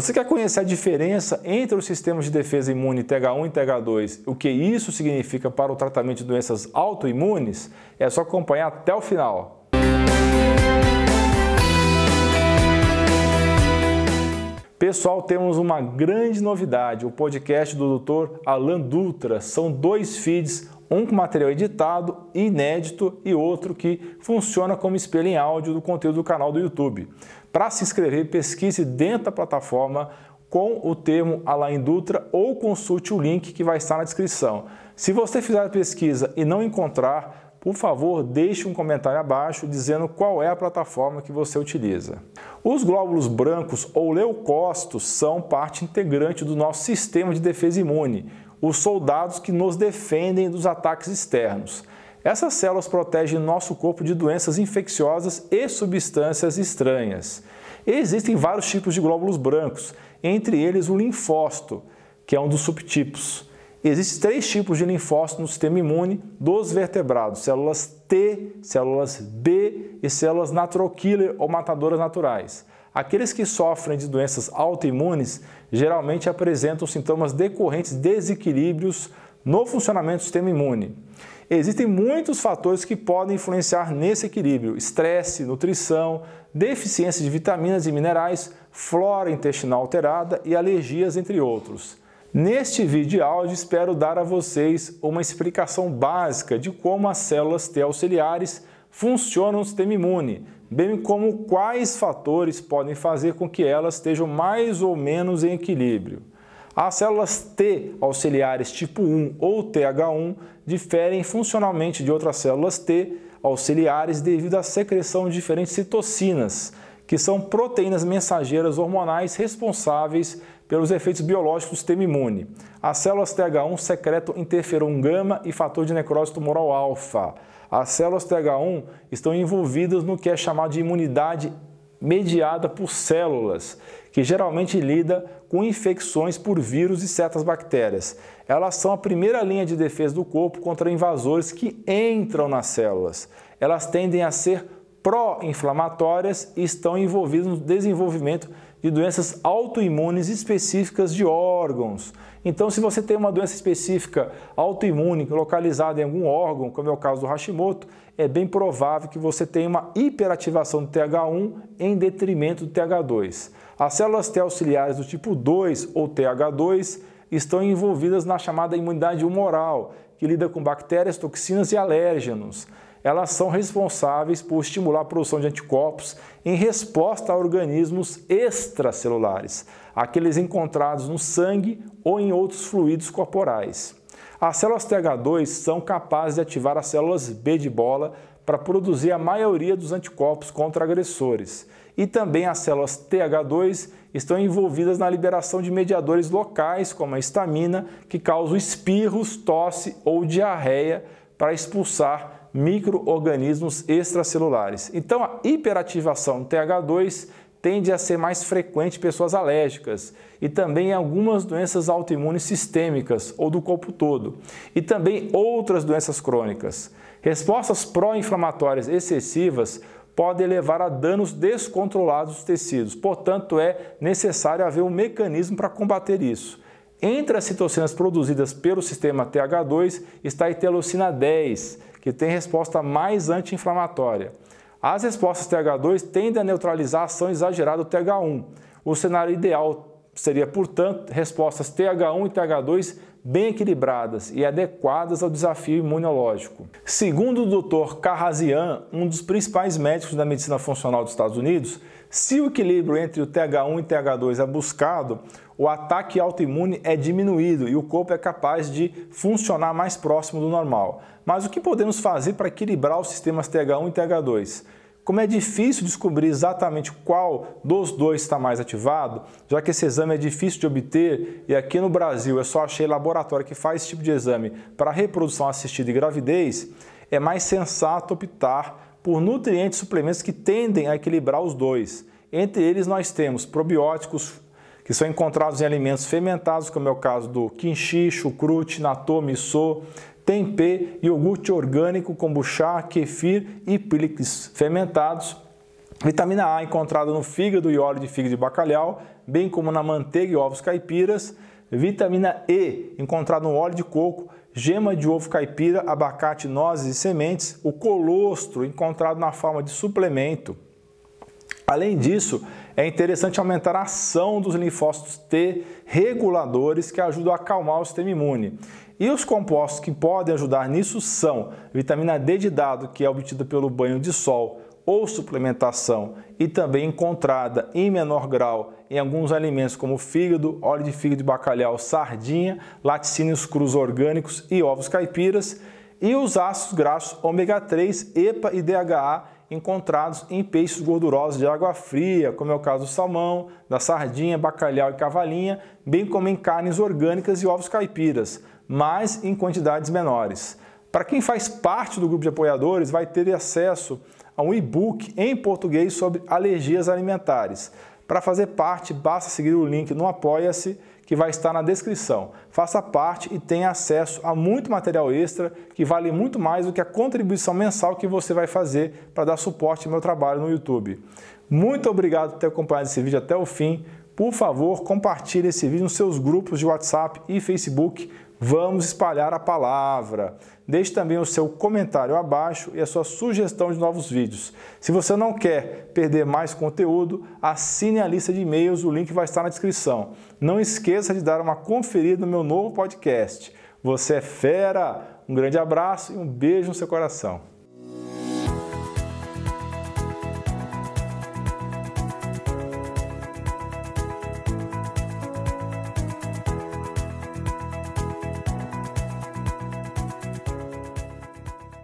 Você quer conhecer a diferença entre os sistemas de defesa imune TH1 e TH2, o que isso significa para o tratamento de doenças autoimunes? É só acompanhar até o final. Pessoal, temos uma grande novidade: o podcast do Dr. Alan Dutra. São dois feeds um com material editado, inédito e outro que funciona como espelho em áudio do conteúdo do canal do YouTube. Para se inscrever, pesquise dentro da plataforma com o termo Alain Dutra ou consulte o link que vai estar na descrição. Se você fizer a pesquisa e não encontrar, por favor, deixe um comentário abaixo dizendo qual é a plataforma que você utiliza. Os glóbulos brancos ou leucócitos são parte integrante do nosso sistema de defesa imune, os soldados que nos defendem dos ataques externos. Essas células protegem nosso corpo de doenças infecciosas e substâncias estranhas. Existem vários tipos de glóbulos brancos, entre eles o linfócito, que é um dos subtipos. Existem três tipos de linfócito no sistema imune dos vertebrados: células T, células B e células natural killer ou matadoras naturais. Aqueles que sofrem de doenças autoimunes geralmente apresentam sintomas decorrentes de desequilíbrios no funcionamento do sistema imune. Existem muitos fatores que podem influenciar nesse equilíbrio: estresse, nutrição, deficiência de vitaminas e minerais, flora intestinal alterada e alergias, entre outros. Neste vídeo de áudio, espero dar a vocês uma explicação básica de como as células T auxiliares funcionam no sistema imune, bem como quais fatores podem fazer com que elas estejam mais ou menos em equilíbrio. As células T auxiliares tipo 1 ou TH1 diferem funcionalmente de outras células T auxiliares devido à secreção de diferentes citocinas, que são proteínas mensageiras hormonais responsáveis pelos efeitos biológicos do sistema imune. As células TH1 secretam interferon gama e fator de necrose tumoral alfa. As células TH1 estão envolvidas no que é chamado de imunidade mediada por células, que geralmente lida com infecções por vírus e certas bactérias. Elas são a primeira linha de defesa do corpo contra invasores que entram nas células. Elas tendem a ser pró-inflamatórias e estão envolvidas no desenvolvimento de doenças autoimunes específicas de órgãos. Então, se você tem uma doença específica autoimune localizada em algum órgão, como é o caso do Hashimoto, é bem provável que você tenha uma hiperativação do TH1 em detrimento do TH2. As células T auxiliares do tipo 2 ou TH2 estão envolvidas na chamada imunidade humoral, que lida com bactérias, toxinas e alérgenos elas são responsáveis por estimular a produção de anticorpos em resposta a organismos extracelulares, aqueles encontrados no sangue ou em outros fluidos corporais. As células TH2 são capazes de ativar as células B de bola para produzir a maioria dos anticorpos contra agressores. E também as células TH2 estão envolvidas na liberação de mediadores locais, como a histamina, que causam espirros, tosse ou diarreia para expulsar microorganismos extracelulares. Então, a hiperativação do TH2 tende a ser mais frequente em pessoas alérgicas e também em algumas doenças autoimunes sistêmicas ou do corpo todo, e também outras doenças crônicas. Respostas pró-inflamatórias excessivas podem levar a danos descontrolados dos tecidos, portanto, é necessário haver um mecanismo para combater isso. Entre as citocinas produzidas pelo sistema TH2 está a etelocina 10, que tem resposta mais anti-inflamatória. As respostas TH2 tendem a neutralizar a ação exagerada do TH1. O cenário ideal seria, portanto, respostas TH1 e TH2 bem equilibradas e adequadas ao desafio imunológico. Segundo o Dr. Carrazian, um dos principais médicos da medicina funcional dos Estados Unidos, se o equilíbrio entre o TH1 e TH2 é buscado, o ataque autoimune é diminuído e o corpo é capaz de funcionar mais próximo do normal. Mas o que podemos fazer para equilibrar os sistemas TH1 e TH2? Como é difícil descobrir exatamente qual dos dois está mais ativado, já que esse exame é difícil de obter e aqui no Brasil eu só achei laboratório que faz esse tipo de exame para reprodução assistida e gravidez, é mais sensato optar por nutrientes e suplementos que tendem a equilibrar os dois. Entre eles nós temos probióticos, que são encontrados em alimentos fermentados, como é o caso do kimchi, chucrute, natô, miso, tempê, iogurte orgânico, kombucha, kefir e prilix fermentados. Vitamina A encontrada no fígado e óleo de fígado de bacalhau, bem como na manteiga e ovos caipiras. Vitamina E encontrada no óleo de coco, gema de ovo caipira, abacate, nozes e sementes. O colostro encontrado na forma de suplemento Além disso, é interessante aumentar a ação dos linfócitos T reguladores que ajudam a acalmar o sistema imune. E os compostos que podem ajudar nisso são vitamina D de dado, que é obtida pelo banho de sol ou suplementação, e também encontrada em menor grau em alguns alimentos como fígado, óleo de fígado de bacalhau, sardinha, laticínios crus orgânicos e ovos caipiras, e os ácidos graxos ômega 3, EPA e DHA encontrados em peixes gordurosos de água fria, como é o caso do salmão, da sardinha, bacalhau e cavalinha, bem como em carnes orgânicas e ovos caipiras, mas em quantidades menores. Para quem faz parte do grupo de apoiadores, vai ter acesso a um e-book em português sobre alergias alimentares. Para fazer parte, basta seguir o link no Apoia-se, que vai estar na descrição. Faça parte e tenha acesso a muito material extra que vale muito mais do que a contribuição mensal que você vai fazer para dar suporte ao meu trabalho no YouTube. Muito obrigado por ter acompanhado esse vídeo até o fim por favor, compartilhe esse vídeo nos seus grupos de WhatsApp e Facebook. Vamos espalhar a palavra. Deixe também o seu comentário abaixo e a sua sugestão de novos vídeos. Se você não quer perder mais conteúdo, assine a lista de e-mails, o link vai estar na descrição. Não esqueça de dar uma conferida no meu novo podcast. Você é fera! Um grande abraço e um beijo no seu coração.